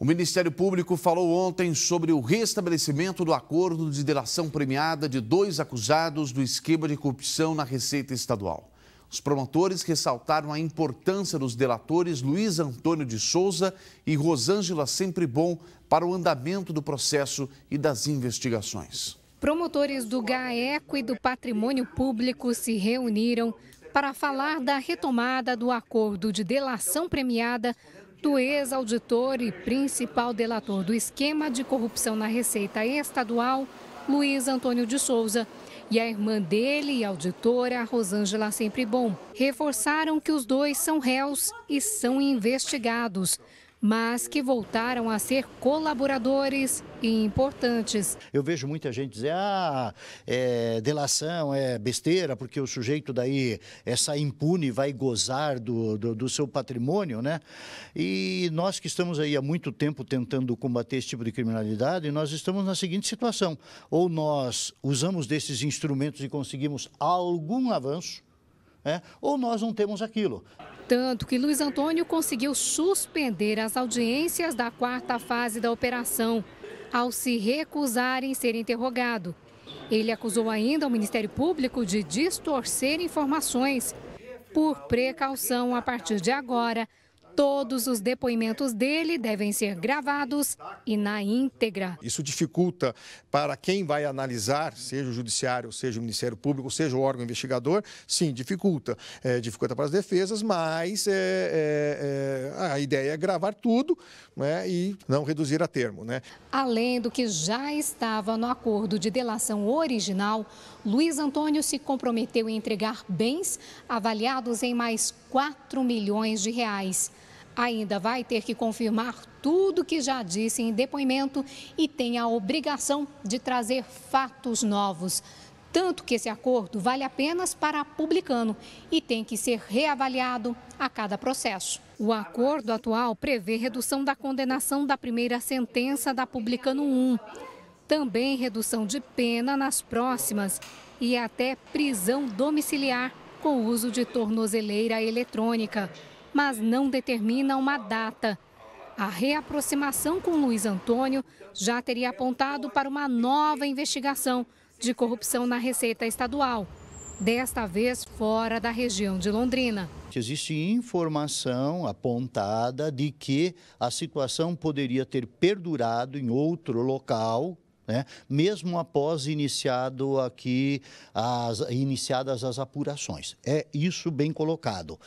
O Ministério Público falou ontem sobre o restabelecimento do acordo de delação premiada de dois acusados do esquema de corrupção na Receita Estadual. Os promotores ressaltaram a importância dos delatores Luiz Antônio de Souza e Rosângela Sempre Bom para o andamento do processo e das investigações. Promotores do GAECO e do Patrimônio Público se reuniram para falar da retomada do acordo de delação premiada do ex-auditor e principal delator do esquema de corrupção na Receita Estadual, Luiz Antônio de Souza, e a irmã dele, auditora Rosângela Sempre Bom, reforçaram que os dois são réus e são investigados mas que voltaram a ser colaboradores e importantes. Eu vejo muita gente dizer, ah, é, delação é besteira, porque o sujeito daí é sair impune, vai gozar do, do, do, seu patrimônio, né? E nós que estamos aí há muito tempo tentando combater esse tipo de criminalidade, nós estamos na seguinte situação, ou nós usamos desses instrumentos e conseguimos algum avanço, né? ou nós não temos aquilo. Tanto que Luiz Antônio conseguiu suspender as audiências da quarta fase da operação, ao se recusar em ser interrogado. Ele acusou ainda o Ministério Público de distorcer informações. Por precaução, a partir de agora, Todos os depoimentos dele devem ser gravados e na íntegra. Isso dificulta para quem vai analisar, seja o Judiciário, seja o Ministério Público, seja o órgão investigador, sim, dificulta. É, dificulta para as defesas, mas é, é, é a ideia é gravar tudo né, e não reduzir a termo. Né? Além do que já estava no acordo de delação original, Luiz Antônio se comprometeu em entregar bens avaliados em mais 4 milhões de reais ainda vai ter que confirmar tudo que já disse em depoimento e tem a obrigação de trazer fatos novos. Tanto que esse acordo vale apenas para publicano e tem que ser reavaliado a cada processo. O acordo atual prevê redução da condenação da primeira sentença da Publicano 1, também redução de pena nas próximas e até prisão domiciliar com uso de tornozeleira eletrônica mas não determina uma data. A reaproximação com Luiz Antônio já teria apontado para uma nova investigação de corrupção na Receita Estadual, desta vez fora da região de Londrina. Existe informação apontada de que a situação poderia ter perdurado em outro local, né? mesmo após iniciado aqui as, iniciadas as apurações. É isso bem colocado.